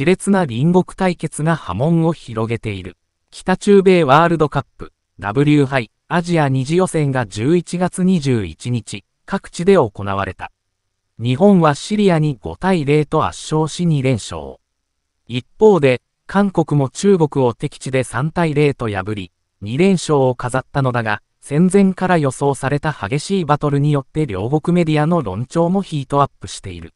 熾烈な隣国対決が波紋を広げている。北中米ワールドカップ W 杯アジア二次予選が11月21日、各地で行われた。日本はシリアに5対0と圧勝し2連勝。一方で、韓国も中国を敵地で3対0と破り、2連勝を飾ったのだが、戦前から予想された激しいバトルによって両国メディアの論調もヒートアップしている。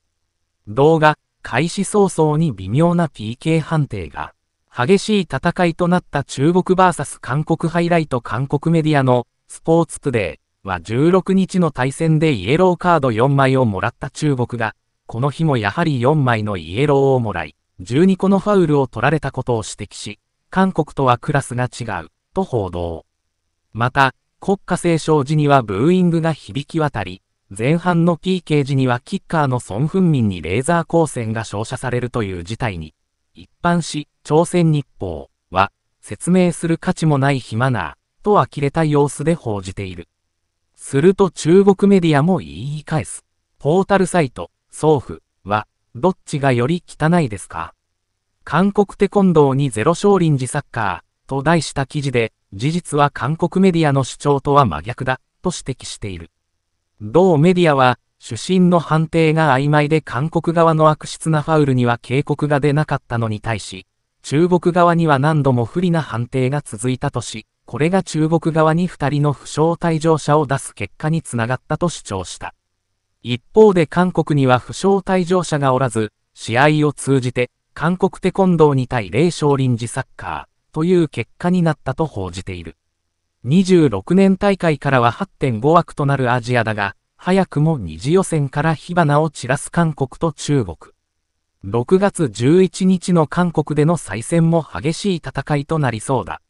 動画、開始早々に微妙な PK 判定が、激しい戦いとなった中国 VS 韓国ハイライト韓国メディアのスポーツトゥデーは16日の対戦でイエローカード4枚をもらった中国が、この日もやはり4枚のイエローをもらい、12個のファウルを取られたことを指摘し、韓国とはクラスが違う、と報道。また、国歌斉唱時にはブーイングが響き渡り、前半の PK 時にはキッカーのソン・フンミンにレーザー光線が照射されるという事態に、一般紙、朝鮮日報は、説明する価値もない暇な、と呆れた様子で報じている。すると中国メディアも言い返す。ポータルサイト、送付は、どっちがより汚いですか韓国テコンドーにゼロ少林寺サッカーと題した記事で、事実は韓国メディアの主張とは真逆だ、と指摘している。同メディアは、主審の判定が曖昧で韓国側の悪質なファウルには警告が出なかったのに対し、中国側には何度も不利な判定が続いたとし、これが中国側に2人の負傷退場者を出す結果につながったと主張した。一方で韓国には負傷退場者がおらず、試合を通じて、韓国テコンドーに対霊勝臨時サッカーという結果になったと報じている。26年大会からは8.5枠となるアジアだが、早くも二次予選から火花を散らす韓国と中国。6月11日の韓国での再戦も激しい戦いとなりそうだ。